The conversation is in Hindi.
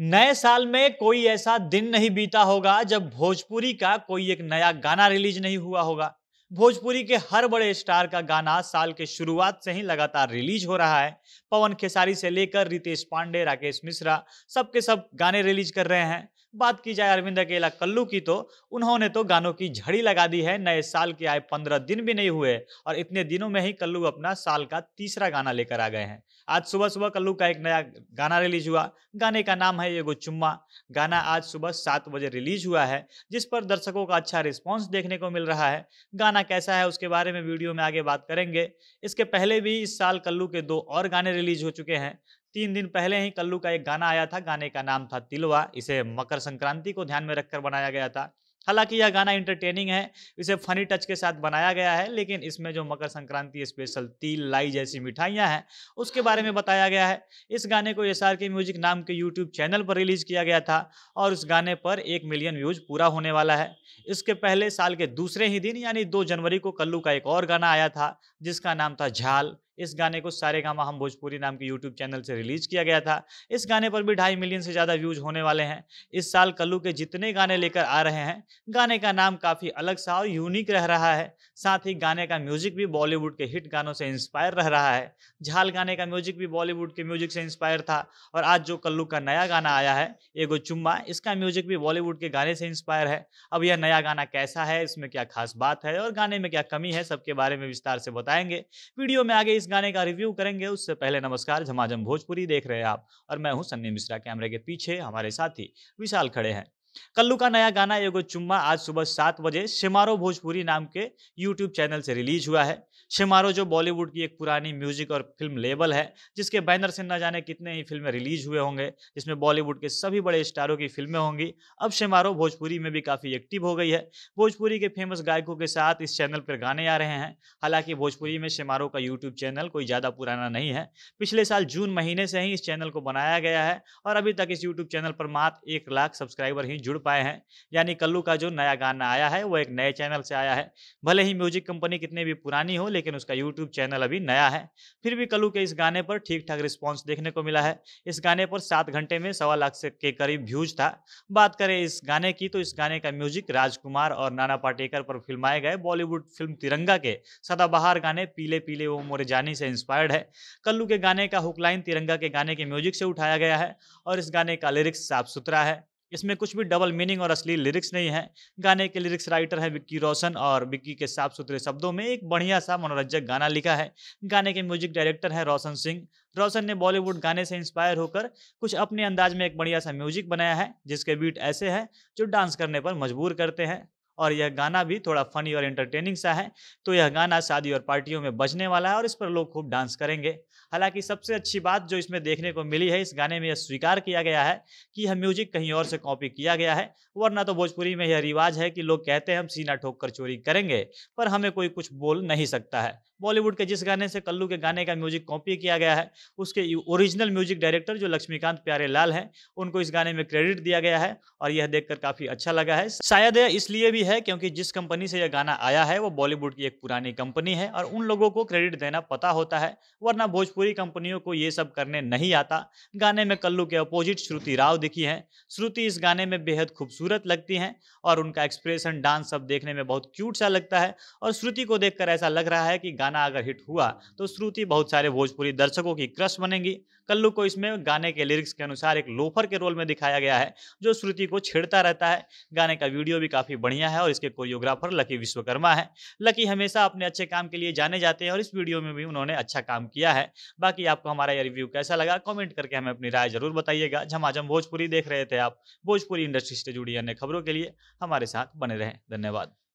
नए साल में कोई ऐसा दिन नहीं बीता होगा जब भोजपुरी का कोई एक नया गाना रिलीज नहीं हुआ होगा भोजपुरी के हर बड़े स्टार का गाना साल के शुरुआत से ही लगातार रिलीज हो रहा है पवन खेसारी से लेकर रितेश पांडे राकेश मिश्रा सबके सब गाने रिलीज कर रहे हैं बात की जाए अरविंद अकेला कल्लू की तो उन्होंने तो गानों की झड़ी लगा दी है नए साल के आए पंद्रह दिन भी नहीं हुए और इतने दिनों में ही कल्लू अपना साल का तीसरा गाना लेकर आ गए हैं आज सुबह सुबह कल्लू का एक नया गाना रिलीज हुआ गाने का नाम है ये गो चुम्मा गाना आज सुबह सात बजे रिलीज हुआ है जिस पर दर्शकों का अच्छा रिस्पॉन्स देखने को मिल रहा है गाना कैसा है उसके बारे में वीडियो में आगे बात करेंगे इसके पहले भी इस साल कल्लू के दो और गाने रिलीज हो चुके हैं तीन दिन पहले ही कल्लू का एक गाना आया था गाने का नाम था तिलवा इसे मकर संक्रांति को ध्यान में रखकर बनाया गया था हालांकि यह गाना इंटरटेनिंग है इसे फनी टच के साथ बनाया गया है लेकिन इसमें जो मकर संक्रांति स्पेशल तिल लाई जैसी मिठाइयाँ हैं उसके बारे में बताया गया है इस गाने को एस के म्यूजिक नाम के यूट्यूब चैनल पर रिलीज किया गया था और उस गाने पर एक मिलियन व्यूज पूरा होने वाला है इसके पहले साल के दूसरे ही दिन यानी दो जनवरी को कल्लू का एक और गाना आया था जिसका नाम था झाल इस गाने को सारे गामा हम भोजपुरी नाम के यूट्यूब चैनल से रिलीज किया गया था इस गाने पर भी ढाई मिलियन से ज़्यादा व्यूज होने वाले हैं इस साल कल्लू के जितने गाने लेकर आ रहे हैं गाने का नाम काफ़ी अलग सा और यूनिक रह रहा है साथ ही गाने का म्यूजिक भी बॉलीवुड के हिट गानों से इंस्पायर रह रहा है झाल गाने का म्यूजिक भी बॉलीवुड के म्यूजिक से इंस्पायर था और आज जो कल्लू का नया गाना आया है एगो चुम्बा इसका म्यूजिक भी बॉलीवुड के गाने से इंस्पायर है अब यह नया गाना कैसा है इसमें क्या खास बात है और गाने में क्या कमी है सबके बारे में विस्तार से बताएंगे वीडियो में आगे इस गाने का रिव्यू करेंगे उससे पहले नमस्कार झमाझम भोजपुरी देख रहे हैं आप और मैं हूं सन्नी मिश्रा कैमरे के पीछे हमारे साथी विशाल खड़े हैं कल्लू का नया गाना एगो चुम्मा आज सुबह सात बजे शेमारो भोजपुरी नाम के यूट्यूब चैनल से रिलीज हुआ है शेमारो जो बॉलीवुड की एक पुरानी म्यूजिक और फिल्म लेबल है जिसके बैनर से न जाने कितने ही फिल्में रिलीज हुए होंगे जिसमें बॉलीवुड के सभी बड़े स्टारों की फिल्में होंगी अब शेमारो भोजपुरी में भी काफ़ी एक्टिव हो गई है भोजपुरी के फेमस गायकों के साथ इस चैनल पर गाने आ रहे हैं हालांकि भोजपुरी में शिमारो का यूट्यूब चैनल कोई ज़्यादा पुराना नहीं है पिछले साल जून महीने से ही इस चैनल को बनाया गया है और अभी तक इस यूट्यूब चैनल पर मात्र एक लाख सब्सक्राइबर ही नहीं जुड़ पाए हैं यानी कल्लू का जो नया गाना आया है वो एक नए चैनल से आया है भले ही म्यूजिक कंपनी कितनी भी पुरानी हो लेकिन उसका यूट्यूब चैनल अभी नया है फिर भी कल्लू के इस गाने पर ठीक ठाक रिस्पॉन्स देखने को मिला है इस गाने पर सात घंटे में सवा लाख से के करीब व्यूज था बात करें इस गाने की तो इस गाने का म्यूजिक राजकुमार और नाना पाटेकर पर फिल्माए गए बॉलीवुड फिल्म तिरंगा के सदाबहार गाने पीले पीले वो मोरे जानी से इंस्पायर्ड है कल्लू के गाने का हुकलाइन तिरंगा के गाने के म्यूजिक से उठाया गया है और इस गाने का लिरिक्स साफ सुथरा है इसमें कुछ भी डबल मीनिंग और असली लिरिक्स नहीं है गाने के लिरिक्स राइटर हैं विक्की रोशन और विक्की के साफ सुथरे शब्दों में एक बढ़िया सा मनोरंजक गाना लिखा है गाने के म्यूजिक डायरेक्टर हैं रोशन सिंह रोशन ने बॉलीवुड गाने से इंस्पायर होकर कुछ अपने अंदाज में एक बढ़िया सा म्यूजिक बनाया है जिसके बीट ऐसे हैं जो डांस करने पर मजबूर करते हैं और यह गाना भी थोड़ा फनी और एंटरटेनिंग सा है तो यह गाना शादी और पार्टियों में बजने वाला है और इस पर लोग खूब डांस करेंगे हालांकि सबसे अच्छी बात जो इसमें देखने को मिली है इस गाने में यह स्वीकार किया गया है कि यह म्यूजिक कहीं और से कॉपी किया गया है वरना तो भोजपुरी में यह रिवाज है कि लोग कहते हैं हम सीना ठोक कर चोरी करेंगे पर हमें कोई कुछ बोल नहीं सकता है बॉलीवुड के जिस गाने से कल्लू के गाने का म्यूजिक कॉपी किया गया है उसके ओरिजिनल म्यूजिक डायरेक्टर जो लक्ष्मीकांत प्यारे लाल हैं उनको इस गाने में क्रेडिट दिया गया है और यह देखकर काफ़ी अच्छा लगा है शायद यह इसलिए भी है क्योंकि जिस कंपनी से यह गाना आया है वो बॉलीवुड की एक पुरानी कंपनी है और उन लोगों को क्रेडिट देना पता होता है वरना भोजपुरी कंपनियों को ये सब करने नहीं आता गाने में कल्लू के अपोजिट श्रुति राव दिखी हैं श्रुति इस गाने में बेहद खूबसूरत लगती हैं और उनका एक्सप्रेशन डांस सब देखने में बहुत क्यूट सा लगता है और श्रुति को देखकर ऐसा लग रहा है कि गाने गाना अगर हिट हुआ तो श्रुति बहुत सारे भोजपुरी दर्शकों की क्रश बनेगी कल्लू को इसमें गाने के लिरिक्स के अनुसार एक लोफर के रोल में दिखाया गया है जो श्रुति को छेड़ता रहता है गाने का वीडियो भी काफ़ी बढ़िया है और इसके कोरियोग्राफर लकी विश्वकर्मा है लकी हमेशा अपने अच्छे काम के लिए जाने जाते हैं और इस वीडियो में भी उन्होंने अच्छा काम किया है बाकी आपको हमारा यह रिव्यू कैसा लगा कॉमेंट करके हमें अपनी राय जरूर बताइएगा झमाझम भोजपुरी देख रहे थे आप भोजपुरी इंडस्ट्री से जुड़ी अन्य खबरों के लिए हमारे साथ बने रहें धन्यवाद